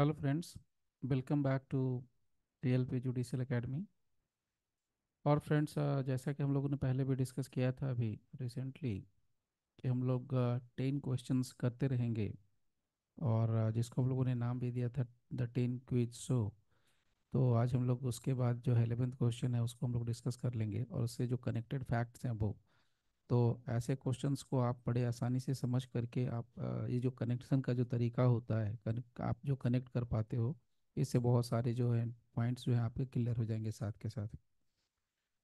Hello welcome back to D L P judicial academy और friends जैसा कि हम लोगों ने पहले भी डिस्कस किया था अभी रिसेंटली कि हम लोग टेन क्वेश्चंस करते रहेंगे और जिसको हम लोगों ने नाम भी दिया था द टेन क्विज शो तो आज हम लोग उसके बाद जो है एलेवेंथ क्वेश्चन है उसको हम लोग डिस्कस कर लेंगे और उससे जो कनेक्टेड फैक्ट्स हैं वो तो ऐसे क्वेश्चंस को आप बड़े आसानी से समझ करके आप ये जो कनेक्शन का जो तरीका होता है आप जो कनेक्ट कर पाते हो इससे बहुत सारे जो है पॉइंट्स जो है आपके क्लियर हो जाएंगे साथ के साथ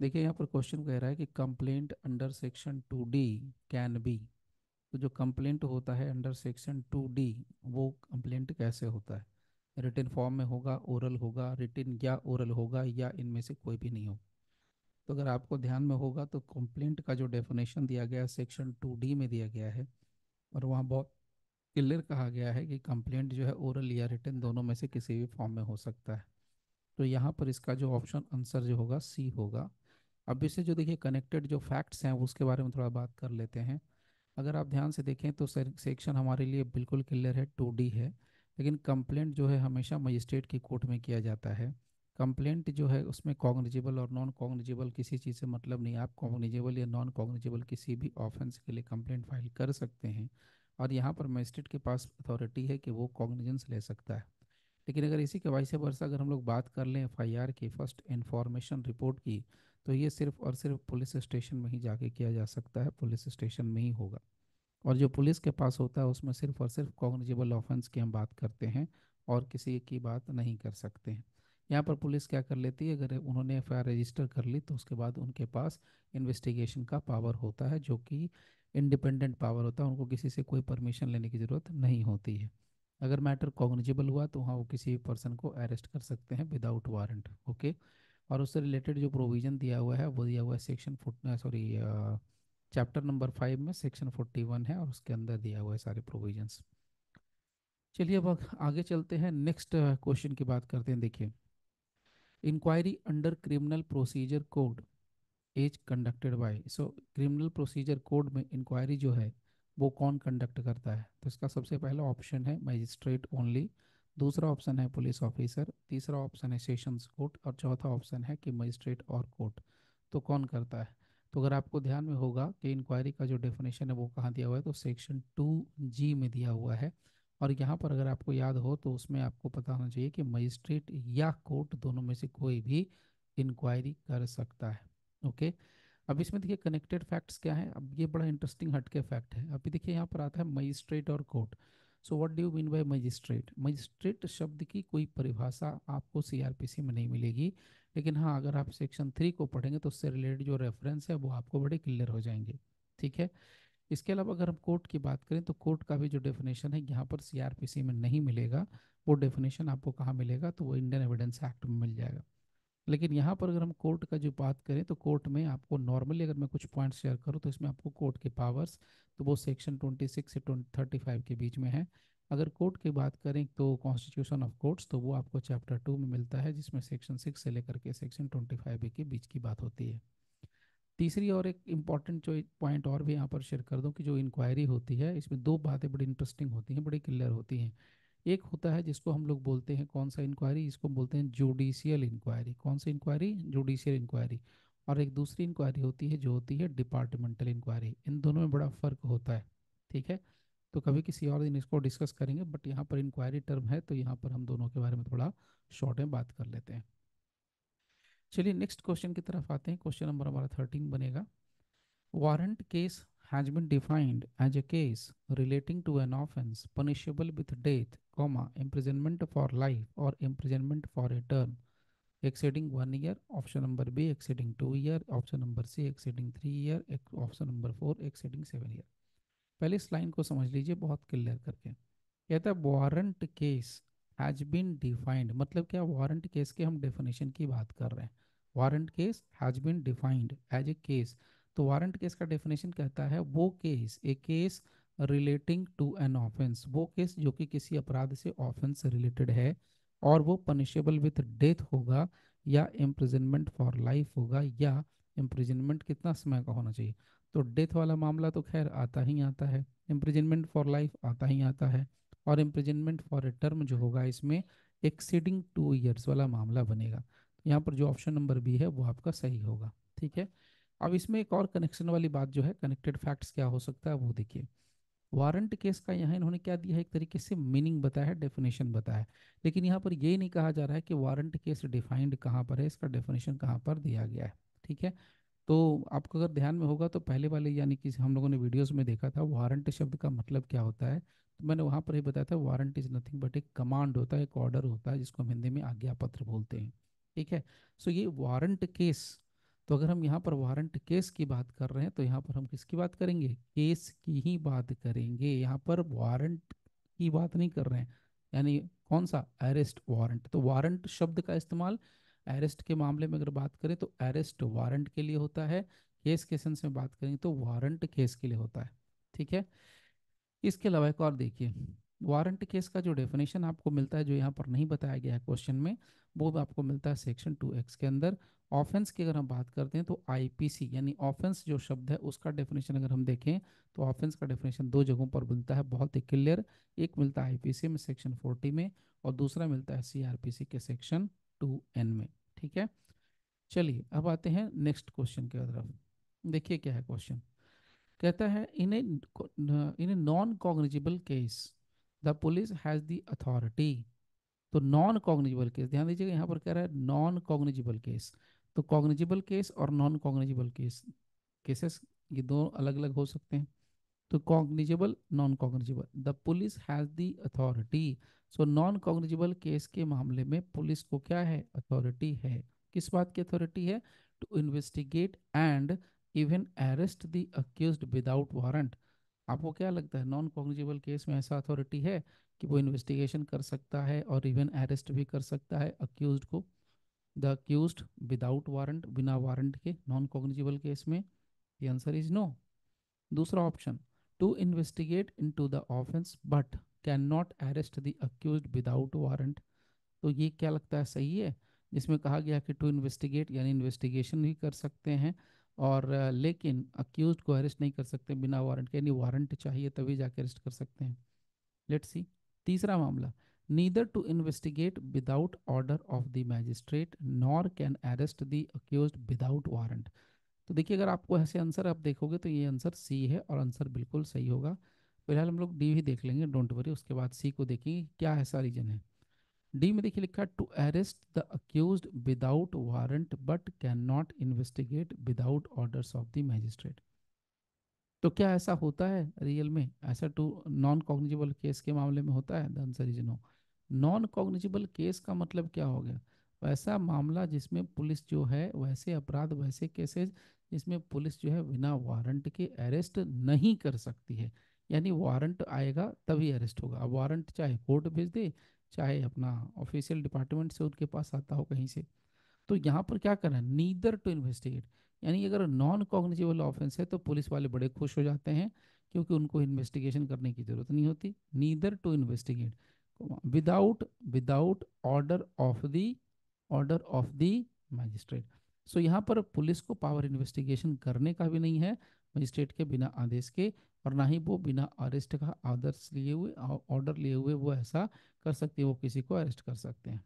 देखिए यहाँ पर क्वेश्चन कह रहा है कि complaint under section two D can be तो जो कंप्लेंट होता है अंडर सेक्शन टू डी वो कंप्लेंट कैसे होता है रिटर्न फॉर्म में होगा ओरल होगा रिटर्न या ओरल होगा या इनमें से कोई भी नहीं होगा तो अगर आपको ध्यान में होगा तो कंप्लेंट का जो डेफिनेशन दिया गया सेक्शन टू डी में दिया गया है और वहाँ बहुत क्लियर कहा गया है कि कंप्लेंट जो है ओरल या रिटर्न दोनों में से किसी भी फॉर्म में हो सकता है तो यहाँ पर इसका जो ऑप्शन आंसर जो होगा सी होगा अब इससे जो देखिए कनेक्टेड जो फैक्ट्स हैं उसके बारे में थोड़ा बात कर लेते हैं अगर आप ध्यान से देखें तो सेक्शन हमारे लिए बिल्कुल क्लियर है टू है लेकिन कंप्लेंट जो है हमेशा मजिस्ट्रेट की कोर्ट में किया जाता है कंप्लेंट जो है उसमें कॉग्निजेबल और नॉन कॉग्निजेबल किसी चीज़ से मतलब नहीं आप कॉग्निजेबल या नॉन कॉग्निजेबल किसी भी ऑफेंस के लिए कंप्लेंट फाइल कर सकते हैं और यहाँ पर मजिस्ट्रेट के पास अथॉरिटी है कि वो कॉग्निजेंस ले सकता है लेकिन अगर इसी के वाइस वर्षा अगर हम लोग बात कर लें एफ की फर्स्ट इन्फॉर्मेशन रिपोर्ट की तो ये सिर्फ और सिर्फ पुलिस स्टेशन में ही जाके किया जा सकता है पुलिस स्टेशन में ही होगा और जो पुलिस के पास होता है उसमें सिर्फ और सिर्फ कॉग्निजेबल ऑफेंस की हम बात करते हैं और किसी की बात नहीं कर सकते हैं यहाँ पर पुलिस क्या कर लेती है अगर उन्होंने एफ रजिस्टर कर ली तो उसके बाद उनके पास इन्वेस्टिगेशन का पावर होता है जो कि इंडिपेंडेंट पावर होता है उनको किसी से कोई परमिशन लेने की ज़रूरत नहीं होती है अगर मैटर कॉग्निजेबल हुआ तो वहाँ वो किसी भी पर्सन को अरेस्ट कर सकते हैं विदाउट वारंट ओके और उससे रिलेटेड जो प्रोविज़न दिया हुआ है वो दिया हुआ है section sorry chapter number five में सेक्शन फोर्टी वन है और उसके अंदर दिया हुआ है सारे प्रोविजन्स चलिए अब आगे चलते हैं नेक्स्ट क्वेश्चन की बात करते हैं देखिए inquiry under criminal procedure code is conducted by so criminal procedure code में inquiry जो है वो कौन conduct करता है तो इसका सबसे पहला option है magistrate only दूसरा option है police officer तीसरा option है sessions court और चौथा option है कि magistrate or court तो कौन करता है तो अगर आपको ध्यान में होगा कि इंक्वायरी का जो डेफिनेशन है वो कहाँ दिया हुआ है तो सेक्शन टू जी में दिया हुआ है और यहाँ पर अगर आपको याद हो तो उसमें आपको पता होना चाहिए कि मजिस्ट्रेट या कोर्ट दोनों में से कोई भी इंक्वायरी कर सकता है ओके अब इसमें देखिए कनेक्टेड फैक्ट्स क्या है अब ये बड़ा इंटरेस्टिंग हटके फैक्ट है अभी देखिए यहाँ पर आता है मजिस्ट्रेट और court so what do you mean by magistrate magistrate शब्द की कोई परिभाषा आपको सीआरपीसी में नहीं मिलेगी लेकिन हाँ अगर आप सेक्शन थ्री को पढ़ेंगे तो उससे रिलेटेड जो रेफरेंस है वो आपको बड़े क्लियर हो जाएंगे ठीक है इसके अलावा अगर हम कोर्ट की बात करें तो कोर्ट का भी जो डेफिनेशन है यहाँ पर सीआरपीसी में नहीं मिलेगा वो डेफिनेशन आपको कहाँ मिलेगा तो वो इंडियन एविडेंस एक्ट में मिल जाएगा लेकिन यहाँ पर अगर हम कोर्ट का जो बात करें तो कोर्ट में आपको नॉर्मली अगर मैं कुछ पॉइंट शेयर करूँ तो इसमें आपको कोर्ट के पावर्स तो वो सेक्शन ट्वेंटी सिक्स से थर्टी फाइव के बीच में है अगर कोर्ट की बात करें तो कॉन्स्टिट्यूशन ऑफ कोर्ट्स तो वो आपको चैप्टर टू में मिलता है जिसमें सेक्शन सिक्स से लेकर के सेक्शन ट्वेंटी फाइव के बीच की बात होती है तीसरी और एक इम्पॉर्टेंट जो पॉइंट और भी यहाँ पर शेयर कर दूँ कि जो इंक्वायरी होती है इसमें दो बातें बड़ी इंटरेस्टिंग होती हैं बड़ी क्लियर होती हैं एक होता है जिसको हम लोग बोलते हैं कौन सा इंक्वायरी इसको बोलते हैं जुडिशियल इंक्वायरी कौन सी इंक्वायरी जुडिशियल इंक्वायरी और एक दूसरी इंक्वायरी होती है जो होती है डिपार्टमेंटल इंक्वायरी इन दोनों में बड़ा फ़र्क होता है ठीक है तो कभी किसी और दिन इसको डिस्कस करेंगे बट यहाँ पर इंक्वायरी टर्म है तो यहाँ पर हम दोनों के बारे में थोड़ा शॉर्ट में बात कर लेते हैं चलिए नेक्स्ट क्वेश्चन की तरफ आते हैं क्वेश्चन नंबर हमारा थर्टीन बनेगा warrant case has been defined as a case relating to an offence punishable with death comma imprisonment for life और imprisonment for a term exceeding one year option number B exceeding two year option number C exceeding three year option number four exceeding seven year पहले इस line को समझ लीजिए बहुत clear करके कहता है warrant case has been defined मतलब क्या वारंट केस के हम डेफिनेशन की बात कर रहे हैं warrant case has been defined as a case तो वारंट केस का डेफिनेशन कहता है वो case a case relating to an offence वो केस जो कि किसी अपराध से ऑफेंस रिलेटेड है और वो पनिशेबल विथ डेथ होगा या इम्प्रिजनमेंट फॉर लाइफ होगा या इम्प्रिजनमेंट कितना समय का होना चाहिए तो डेथ वाला मामला तो खैर आता ही आता है इम्प्रिजनमेंट फॉर लाइफ आता ही आता है और इम्प्रिजनमेंट फॉर ए टर्म जो होगा इसमें एक्सीडिंग टू ईयर्स वाला मामला बनेगा यहाँ पर जो ऑप्शन नंबर बी है वो आपका सही होगा ठीक है अब इसमें एक और कनेक्शन वाली बात जो है कनेक्टेड फैक्ट्स क्या हो सकता है वो देखिए वारंट केस का यहाँ इन्होंने क्या दिया है एक तरीके से मीनिंग बताया है डेफिनेशन बताया है लेकिन यहाँ पर ये नहीं कहा जा रहा है कि वारंट केस डिफाइंड कहाँ पर है इसका डेफिनेशन कहाँ पर दिया गया है ठीक है तो आपको अगर ध्यान में होगा तो पहले वाले यानी कि हम लोगों ने वीडियोस में देखा था वारंट शब्द का मतलब क्या होता है तो मैंने वहाँ पर ही बताया था वारंट इज़ नथिंग बट एक कमांड होता है एक ऑर्डर होता है जिसको हम हिंदी में आज्ञा पत्र बोलते हैं ठीक है सो ये वारंट केस तो अगर हम यहाँ पर वारंट केस की बात कर रहे हैं तो यहाँ पर हम किसकी बात करेंगे केस की ही बात करेंगे यहाँ पर वारंट की बात नहीं कर रहे हैं यानी कौन सा अरेस्ट वारंट तो वारंट शब्द का इस्तेमाल अरेस्ट के मामले में अगर बात करें तो अरेस्ट वारंट के लिए होता है केस के सेंस में बात करेंगे तो वारंट केस के लिए होता है ठीक है इसके अलावा एक और देखिए वारंट केस का जो डेफिनेशन आपको मिलता है जो यहाँ पर नहीं बताया गया है क्वेश्चन में वो भी आपको मिलता है सेक्शन टू एक्स के अंदर ऑफेंस की अगर हम बात करते हैं तो आईपीसी यानी ऑफेंस जो शब्द है उसका डेफिनेशन अगर हम देखें तो ऑफेंस का डेफिनेशन दो जगहों पर मिलता है बहुत ही क्लियर एक मिलता है आई में सेक्शन फोर्टी में और दूसरा मिलता है सी के सेक्शन टू एन में ठीक है चलिए अब आते हैं नेक्स्ट क्वेश्चन की तरफ देखिए क्या है क्वेश्चन कहता है इन्हें इन्हें non cognizable case the police has the authority तो नॉन कॉग्निजिबल केस ध्यान दीजिएगा यहाँ पर कह रहा है नॉन कॉग्निजिबल केस तो कॉग्निजिबल केस और नॉन कॉग्निजिबल केस केसेस ये दो अलग अलग हो सकते हैं तो cognizable non cognizable the police has the authority so non cognizable case के मामले में पुलिस को क्या है अथॉरिटी है किस बात की अथॉरिटी है to investigate and even arrest the accused without warrant आपको क्या लगता है नॉन कॉग्निजेबल केस में ऐसा अथॉरिटी है कि वो इन्वेस्टिगेशन कर सकता है और इवन अरेस्ट भी कर सकता है अक्यूज को द अक्यूज विदाउट वारंट बिना वारंट के नॉन कॉग्निजेबल केस में द आंसर इज नो दूसरा option to investigate into the offence but cannot arrest the accused without warrant तो ये क्या लगता है सही है जिसमें कहा गया कि टू इन्वेस्टिगेट यानी इन्वेस्टिगेशन भी कर सकते हैं और लेकिन अक्यूज को अरेस्ट नहीं कर सकते बिना वारंट के यानी वारंट चाहिए तभी जाके अरेस्ट कर सकते हैं लेट सी तीसरा मामला neither to investigate without order of the magistrate nor can arrest the accused without warrant तो देखिए अगर आपको ऐसे आंसर आप देखोगे तो ये आंसर सी है और आंसर बिल्कुल सही होगा फिलहाल हम लोग डी भी देख लेंगे डोंट वरी उसके बाद सी को देखेंगे क्या ऐसा रीजन है डी में देखिए लिखा to arrest the accused without warrant but cannot investigate without order of the magistrate तो क्या ऐसा होता है रियल में ऐसा टू नॉन कॉग्निजिबल केस के मामले में होता है answer is no non cognizable case का मतलब क्या हो गया वैसा मामला जिसमें पुलिस जो है वैसे अपराध वैसे केसेज जिसमें पुलिस जो है बिना वारंट के अरेस्ट नहीं कर सकती है यानी वारंट आएगा तभी अरेस्ट होगा अब वारंट चाहे कोर्ट भेज दे चाहे अपना ऑफिशियल डिपार्टमेंट से उनके पास आता हो कहीं से तो यहाँ पर क्या करना है नीदर टू इन्वेस्टिगेट यानी अगर नॉन कॉग्निजेबल ऑफेंस है तो पुलिस वाले बड़े खुश हो जाते हैं क्योंकि उनको इन्वेस्टिगेशन करने की ज़रूरत नहीं होती neither to investigate without without order of the order of the magistrate so यहाँ पर पुलिस को पावर इन्वेस्टिगेशन करने का भी नहीं है मजिस्ट्रेट के बिना आदेश के और ना ही वो बिना अरेस्ट का आदर्श लिए हुए ऑर्डर लिए हुए वो ऐसा कर सकते हैं वो किसी को अरेस्ट कर सकते हैं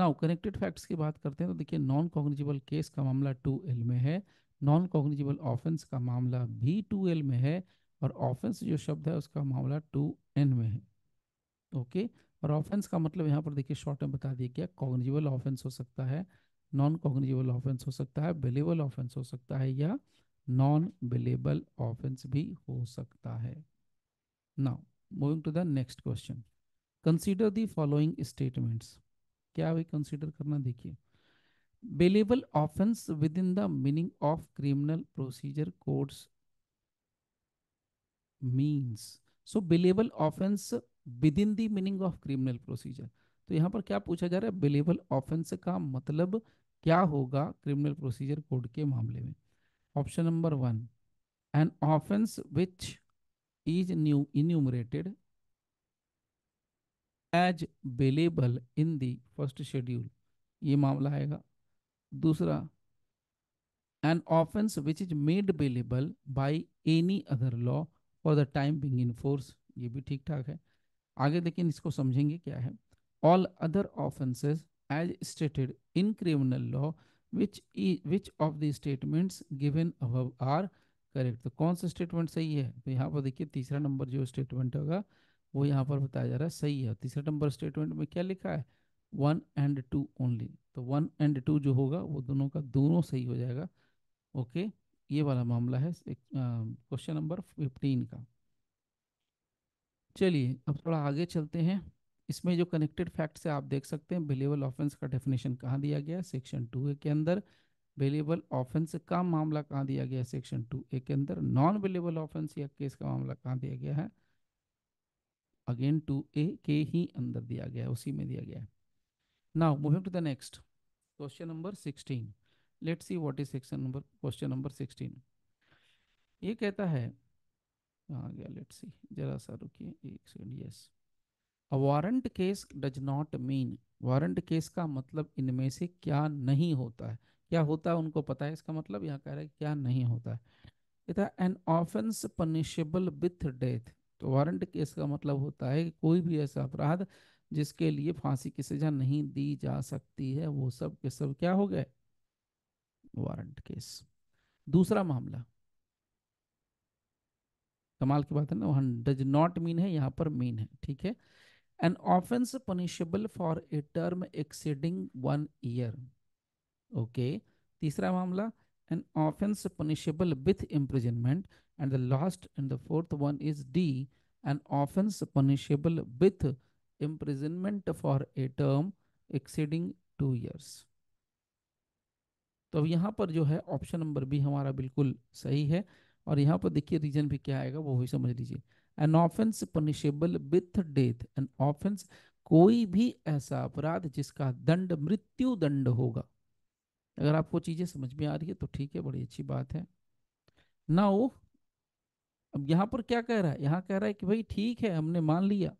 नाउ कनेक्टेड फैक्ट्स की बात करते हैं तो देखिए नॉन कॉग्निजिबल केस का मामला टू एल में है नॉन कॉग्निजिबल ऑफेंस का मामला भी टू एल में है और ऑफेंस जो शब्द है उसका मामला टू एन में है ओके okay? और ऑफेंस का मतलब यहाँ पर देखिए शॉर्ट में बता दिया गया कॉग्निजिबल ऑफेंस हो सकता है नॉन कॉग्निजिबल ऑफेंस हो सकता है बेलेबल ऑफेंस हो सकता है या नॉन बिलेबल ऑफेंस भी हो सकता है now moving to the next question consider the following statements क्या वे कंसीडर करना देखिए bailable offence within the meaning of criminal procedure codes means so bailable offence within the meaning of criminal procedure तो यहां पर क्या पूछा जा रहा है बेलेबल ऑफेंस का मतलब क्या होगा क्रिमिनल प्रोसीजर कोड के मामले में option number one an offence which is new enumerated as bailable in the first schedule ये मामला आएगा दूसरा an offence which is made bailable by any other law for the time being in force ये भी ठीक ठाक है आगे लेकिन इसको समझेंगे क्या है all other offences as stated in criminal law which e, which of the statements given above are correct तो कौन सा स्टेटमेंट सही है तो यहाँ पर देखिए तीसरा नंबर जो स्टेटमेंट होगा वो यहाँ पर बताया जा रहा है सही है तीसरा नंबर स्टेटमेंट में क्या लिखा है वन एंड टू ओनली तो वन एंड टू जो होगा वो दोनों का दोनों सही हो जाएगा ओके ये वाला मामला है क्वेश्चन नंबर फिफ्टीन का चलिए अब थोड़ा आगे चलते हैं इसमें जो कनेक्टेड फैक्ट से आप देख सकते हैं बिलेबल ऑफेंस का डेफिनेशन कहाँ दिया गया है सेक्शन टू ए के अंदर बिलेबल ऑफेंस का मामला कहाँ दिया गया है सेक्शन टू ए के अंदर नॉन बिलेबल ऑफेंस या केस का मामला कहाँ दिया गया है अगेन टू ए के ही अंदर दिया गया है उसी में दिया गया है now moving to the next question number sixteen let see what is section number question number sixteen ये कहता है कहाँ गया लेट सी जरा सा रुकिए एक second yes yes. Warrant case does not mean warrant case का मतलब इनमें से क्या नहीं होता है क्या होता है उनको पता है इसका मतलब यहाँ कह रहा है क्या नहीं होता है an offence punishable with death तो वारंट केस का मतलब होता है कि कोई भी ऐसा अपराध जिसके लिए फांसी की सजा नहीं दी जा सकती है वो सब के सब क्या हो गए वारंट केस दूसरा मामला कमाल की बात है ना वहां डज नॉट मीन है यहाँ पर मीन है ठीक है an offense punishable for a term exceeding one year okay तीसरा मामला an offense punishable with imprisonment and the last and the fourth one is d an offense punishable with imprisonment for a term exceeding two years तो अब यहाँ पर जो है option number B हमारा बिल्कुल सही है और यहाँ पर देखिए रीजन भी क्या आएगा वो भी समझ लीजिए an offence punishable with death an offence कोई भी ऐसा अपराध जिसका दंड मृत्यु दंड होगा अगर आपको चीजें समझ में आ रही है तो ठीक है बड़ी अच्छी बात है ना वो अब यहाँ पर क्या कह रहा है यहाँ कह रहा है कि भाई ठीक है हमने मान लिया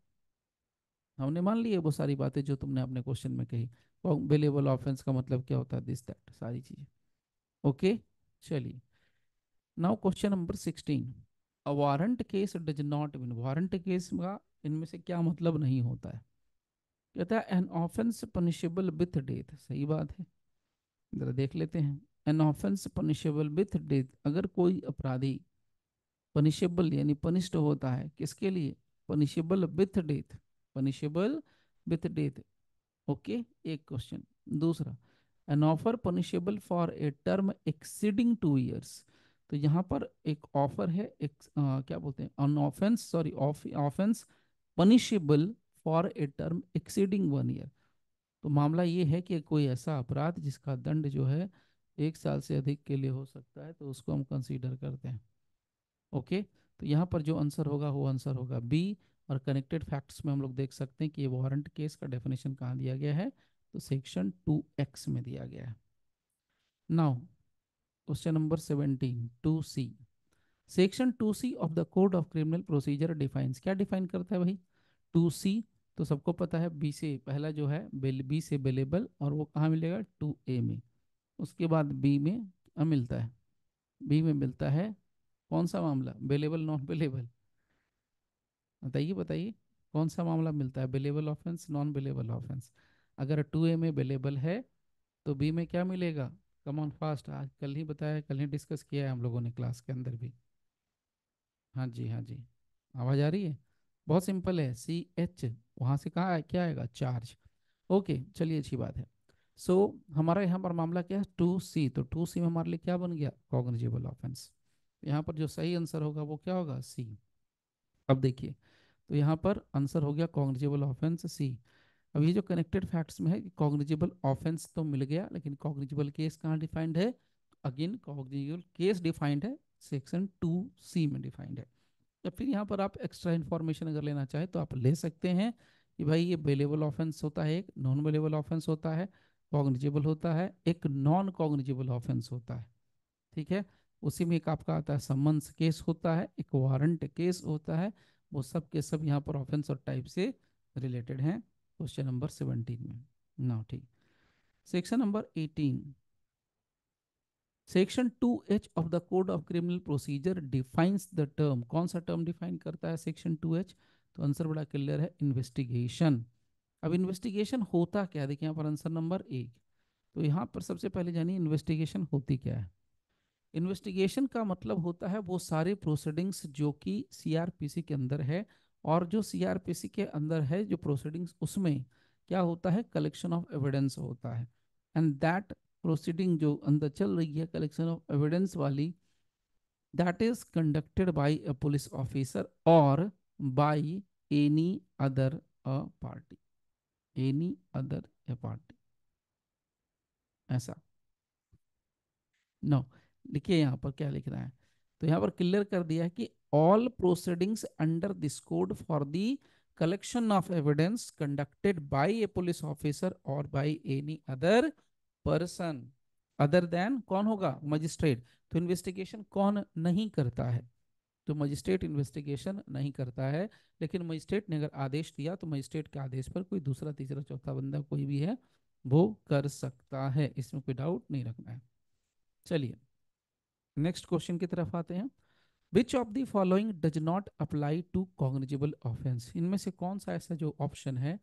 हमने मान लिया वो सारी बातें जो तुमने अपने क्वेश्चन में कही वेलेबल ऑफेंस का मतलब क्या होता है दिस दैट सारी चीजें ओके चलिए now question number sixteen a warrant case does not win warrant case का इनमें से क्या मतलब नहीं होता है कहता है an offence punishable with death सही बात है जरा देख लेते हैं an offence punishable with death अगर कोई अपराधी पनिशेबल यानी पनिश्ड होता है किसके लिए punishable with death punishable with death okay एक क्वेश्चन दूसरा an offer punishable for a term exceeding two years तो यहाँ पर एक ऑफर है एक आ, क्या बोलते हैं an offence sorry offence punishable for a term exceeding one year तो मामला ये है कि कोई ऐसा अपराध जिसका दंड जो है एक साल से अधिक के लिए हो सकता है तो उसको हम कंसीडर करते हैं ओके तो यहाँ पर जो आंसर होगा वो आंसर होगा बी और कनेक्टेड फैक्ट्स में हम लोग देख सकते हैं कि ये वारंट केस का डेफिनेशन कहाँ दिया गया है तो सेक्शन टू एक्स में दिया गया है now question number number two C section two C of the code of criminal procedure defines क्या डिफाइन करता है भाई टू सी तो सबको पता है बी से पहला जो है बी से बेलेबल और वो कहाँ मिलेगा टू ए में उसके बाद बी में क्या मिलता है बी में मिलता है कौन सा मामला बेलेबल नॉन अवेलेबल बताइए बताइए कौन सा मामला मिलता है available offence non available offence अगर टू ए में अवेलेबल है तो बी में क्या मिलेगा कम ऑन फास्ट आज कल ही बताया कल ही डिस्कस किया है हम लोगों ने क्लास के अंदर भी हाँ जी हाँ जी आवाज़ आ रही है बहुत सिंपल है सी एच वहाँ से कहाँ क्या आएगा चार्ज ओके चलिए अच्छी बात है सो so, हमारा यहाँ पर मामला क्या है टू सी तो टू सी में हमारे लिए क्या बन गया कॉग्निजेबल ऑफेंस यहाँ पर जो सही आंसर होगा वो क्या होगा सी अब देखिए तो यहाँ पर आंसर हो गया कॉग्निजेबल ऑफेंस सी अब ये जो कनेक्टेड फैक्ट्स में है कॉग्निजिबल ऑफेंस तो मिल गया लेकिन कॉग्निजिबल केस कहाँ डिफाइंड है अगेन कॉग्निजिबल केस डिफाइंड है सेक्शन टू सी में डिफाइंड है तो फिर यहाँ पर आप एक्स्ट्रा इन्फॉर्मेशन अगर लेना चाहें तो आप ले सकते हैं कि भाई ये बेलेबल ऑफेंस होता है एक नॉन बेलेबल ऑफेंस होता है कॉग्निजिबल होता है एक नॉन कॉग्निजिबल ऑफेंस होता है ठीक है उसी में एक आपका आता है समन्स केस होता है एक वारंट केस होता है वो सब के सब यहाँ पर ऑफेंस और टाइप से रिलेटेड हैं क्वेश्चन नंबर सेवनटीन में ना ठीक section number eighteen section two H of the code of criminal procedure defines the term कौन सा टर्म डिफाइन करता है सेक्शन टू एच तो आंसर बड़ा क्लियर है इन्वेस्टिगेशन अब इन्वेस्टिगेशन होता क्या देखिए यहाँ पर आंसर नंबर एक तो यहाँ पर सबसे पहले जानिए इन्वेस्टिगेशन होती क्या है इन्वेस्टिगेशन का मतलब होता है वो सारे प्रोसीडिंग्स जो कि सीआरपीसी के अंदर है और जो सीआरपीसी के अंदर है जो प्रोसीडिंग्स उसमें क्या होता है कलेक्शन ऑफ एविडेंस होता है एंड दैट प्रोसीडिंग जो अंदर चल रही है कलेक्शन ऑफ एविडेंस वाली that is conducted by a police officer और by any other uh party any other uh party ऐसा नो no. लिखिए यहाँ पर क्या लिख रहा है तो यहाँ पर क्लियर कर दिया है कि all proceedings under this code for the collection of evidence conducted by a police officer or by any other person other than कौन होगा मजिस्ट्रेट तो इन्वेस्टिगेशन कौन नहीं करता है तो मजिस्ट्रेट इन्वेस्टिगेशन नहीं करता है लेकिन मजिस्ट्रेट ने अगर आदेश दिया तो मजिस्ट्रेट के आदेश पर कोई दूसरा तीसरा चौथा बंदा कोई भी है वो कर सकता है इसमें कोई डाउट नहीं रखना है चलिए नेक्स्ट क्वेश्चन की तरफ आते हैं which of the following does not apply to cognizable offence इनमें से कौन सा ऐसा जो ऑप्शन है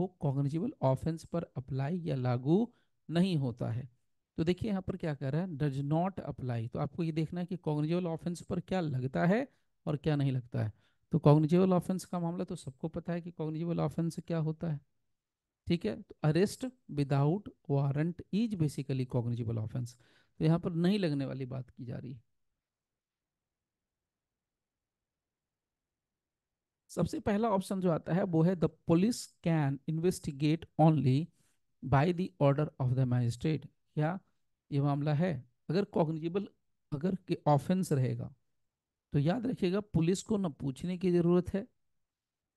वो कॉग्निजिबल ऑफेंस पर अप्लाई या लागू नहीं होता है तो देखिए यहाँ पर क्या कह रहा है डज नॉट अप्लाई तो आपको ये देखना है कि कॉग्निजिबल ऑफेंस पर क्या लगता है और क्या नहीं लगता है तो कॉग्निजिबल ऑफेंस का मामला तो सबको पता है कि कॉग्निजिबल ऑफेंस क्या होता है ठीक है तो arrest without warrant is basically cognizable offence तो यहाँ पर नहीं लगने वाली बात की जा रही है सबसे पहला ऑप्शन जो आता है वो है the police can investigate only by the order of the magistrate या ये मामला है अगर कॉग्निजिबल अगर के ऑफेंस रहेगा तो याद रखिएगा पुलिस को न पूछने की ज़रूरत है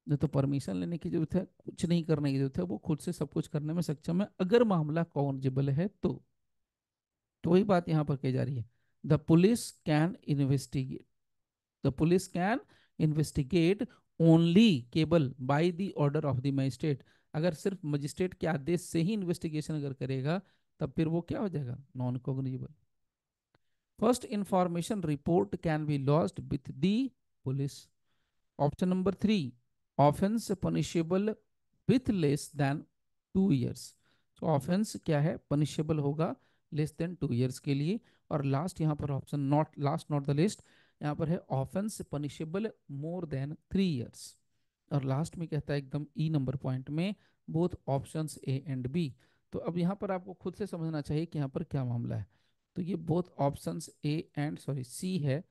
न तो परमिशन लेने की जरूरत है कुछ नहीं करने की जरूरत है वो खुद से सब कुछ करने में सक्षम है अगर मामला कॉग्निजिबल है तो तो वही बात यहाँ पर कही जा रही है the police can investigate the police can investigate only cable by the order of the magistrate अगर सिर्फ मजिस्ट्रेट के आदेश से ही इन्वेस्टिगेशन अगर करेगा तब फिर वो क्या हो जाएगा non cognizable first information report can be lost with the police option number three offence punishable with less than two years offence क्या है पनिशेबल होगा लेस देन टू ईयर्स के लिए और लास्ट यहाँ पर option not last not the list यहाँ पर है offence punishable more than three years और लास्ट में कहता है एकदम ई नंबर पॉइंट में both options A and B तो अब यहाँ पर आपको खुद से समझना चाहिए कि यहाँ पर क्या मामला है तो ये both option A and sorry C है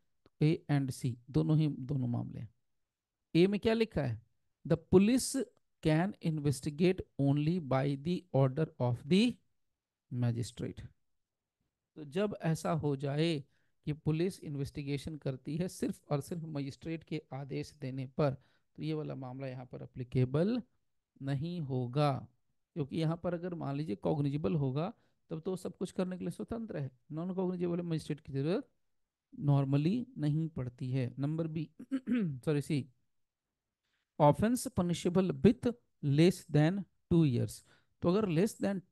ए एंड सी दोनों ही दोनों मामले हैं ए में क्या लिखा है the police can investigate only by the order of the magistrate तो जब ऐसा हो जाए कि पुलिस इन्वेस्टिगेशन करती है सिर्फ और सिर्फ मजिस्ट्रेट के आदेश देने पर तो ये वाला मामला यहाँ पर अप्लीकेबल नहीं होगा क्योंकि यहाँ पर अगर मान लीजिए कॉग्निजिबल होगा तब तो सब कुछ करने के लिए स्वतंत्र है नॉन कॉग्निजिबल मजिस्ट्रेट की जरूरत नॉर्मली नहीं पड़ती है number B sorry C offence punishable with less than two years तो अगर लेस देन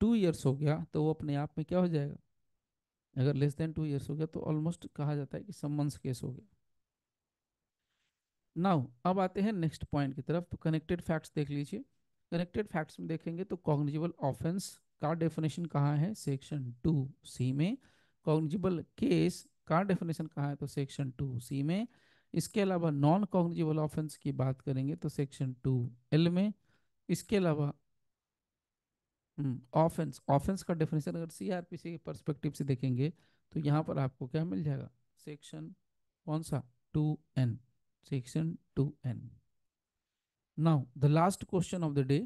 टू ईयर्स हो गया तो वो अपने आप में क्या हो जाएगा अगर लेस देन टू ईयर्स हो गया तो ऑलमोस्ट कहा जाता है कि सम्मंस केस हो गया नाउ अब आते हैं नेक्स्ट पॉइंट की तरफ तो कनेक्टेड फैक्ट्स देख लीजिए कनेक्टेड फैक्ट्स में देखेंगे तो कॉग्निजिबल ऑफेंस का डेफिनेशन कहाँ है सेक्शन टू सी में कॉग्निजिबल केस का डेफिनेशन कहाँ है तो सेक्शन टू सी में इसके अलावा नॉन कॉग्निजिबल ऑफेंस की बात करेंगे तो सेक्शन टू एल में इसके अलावा ऑफेंस हम्म। ऑफेंस का डेफिनेशन अगर सीआरपीसी के पर्सपेक्टिव से देखेंगे तो यहाँ पर आपको क्या मिल जाएगा सेक्शन कौन सा two N section two N now the last question of the day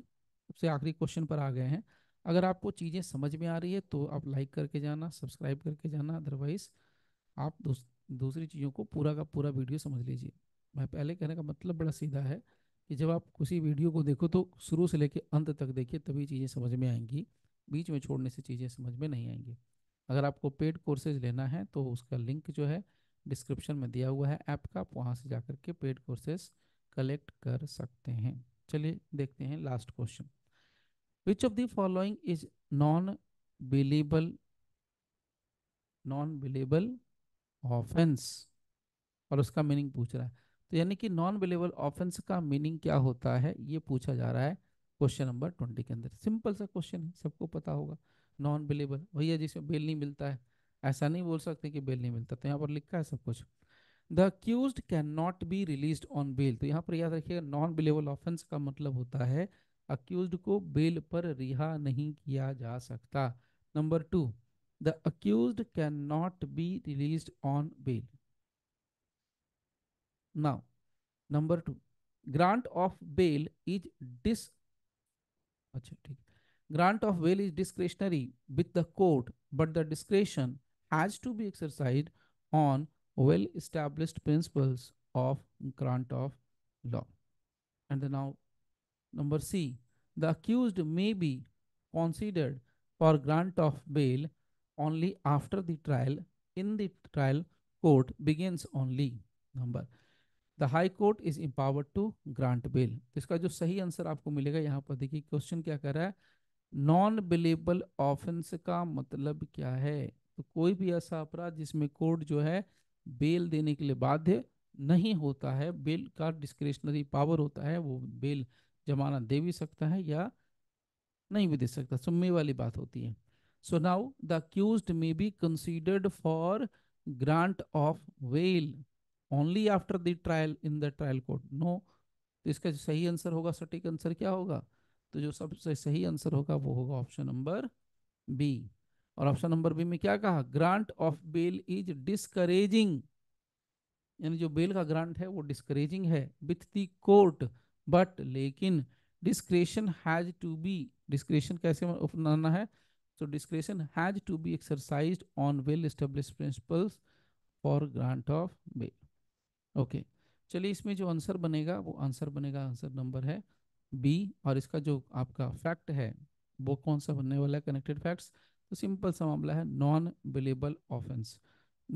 सबसे आखिरी क्वेश्चन पर आ गए हैं अगर आपको चीज़ें समझ में आ रही है तो आप लाइक करके जाना सब्सक्राइब करके जाना अदरवाइज आप दूस, दूसरी चीज़ों को पूरा का पूरा वीडियो समझ लीजिए मैं पहले कहने का मतलब बड़ा सीधा है कि जब आप किसी वीडियो को देखो तो शुरू से लेकर अंत तक देखिए तभी चीज़ें समझ में आएंगी बीच में छोड़ने से चीज़ें समझ में नहीं आएंगी अगर आपको पेड कोर्सेज लेना है तो उसका लिंक जो है डिस्क्रिप्शन में दिया हुआ है ऐप का आप वहाँ से जा के पेड कोर्सेज कलेक्ट कर सकते हैं चलिए देखते हैं last question which of the following is non bailable non bailable offence और उसका मीनिंग पूछ रहा है तो यानी कि नॉन बिलेबल ऑफेंस का मीनिंग क्या होता है ये पूछा जा रहा है क्वेश्चन नंबर ट्वेंटी के अंदर सिंपल सा क्वेश्चन है सबको पता होगा नॉन बिलेबल भैया जिसमें बेल नहीं मिलता है ऐसा नहीं बोल सकते कि बेल नहीं मिलता तो यहाँ पर लिखा है सब कुछ the accuse can not be release on bail तो यहाँ पर याद रखिएगा नॉन बिलेबल ऑफेंस का मतलब होता है अक्यूज को बेल पर रिहा नहीं किया जा सकता number two the accuse can not be release on bail Now, number two, grant of bail is dis. Grant of bail is discretionary with the court, but the discretion has to be exercised on well-established principles of grant of law. And then now, number C, the accused may be considered for grant of bail only after the trial in the trial court begins only number the high court is empowered to grant bail तो इसका जो सही answer आपको मिलेगा यहाँ पर देखिए question क्या कर रहा है नॉन बिलेबल ऑफेंस का मतलब क्या है तो कोई भी ऐसा अपराध जिसमें कोर्ट जो है बेल देने के लिए बाध्य नहीं होता है बेल का डिस्क्रिशनरी पावर होता है वो बेल जमाना दे भी सकता है या नहीं भी दे सकता सुम्मे वाली बात होती है so now the accuse may be considered for grant of well only after the trial in the trial court no तो इसका जो सही आंसर होगा सटीक आंसर क्या होगा तो जो सबसे सही आंसर होगा वो होगा ऑप्शन नंबर बी और ऑप्शन नंबर बी में क्या कहा grant of bail is discouraging यानी जो बेल का ग्रांट है वो डिस्करेजिंग है विथ दी कोर्ट बट लेकिन discretion has to be discretion कैसे अपनाना है so discretion has to be exercise on well establish principles for grant of bail okay चलिए इसमें जो आंसर बनेगा वो आंसर बनेगा आंसर नंबर है बी और इसका जो आपका फैक्ट है वो कौन सा बनने वाला है कनेक्टेड फैक्ट्स तो सिंपल सा मामला है non bailable offence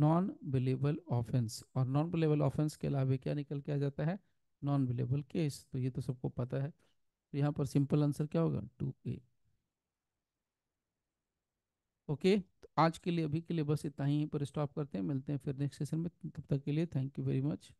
non bailable offence और नॉन बिलेबल ऑफेंस के अलावा क्या निकल के आ जाता है नॉन बिलेबल केस तो ये तो सबको पता है तो यहाँ पर सिंपल आंसर क्या होगा टू ए ओके तो आज के लिए अभी के लिए बस इतना ही पर स्टॉप करते हैं मिलते हैं फिर नेक्स्ट सेशन में तब तक के लिए थैंक यू वेरी मच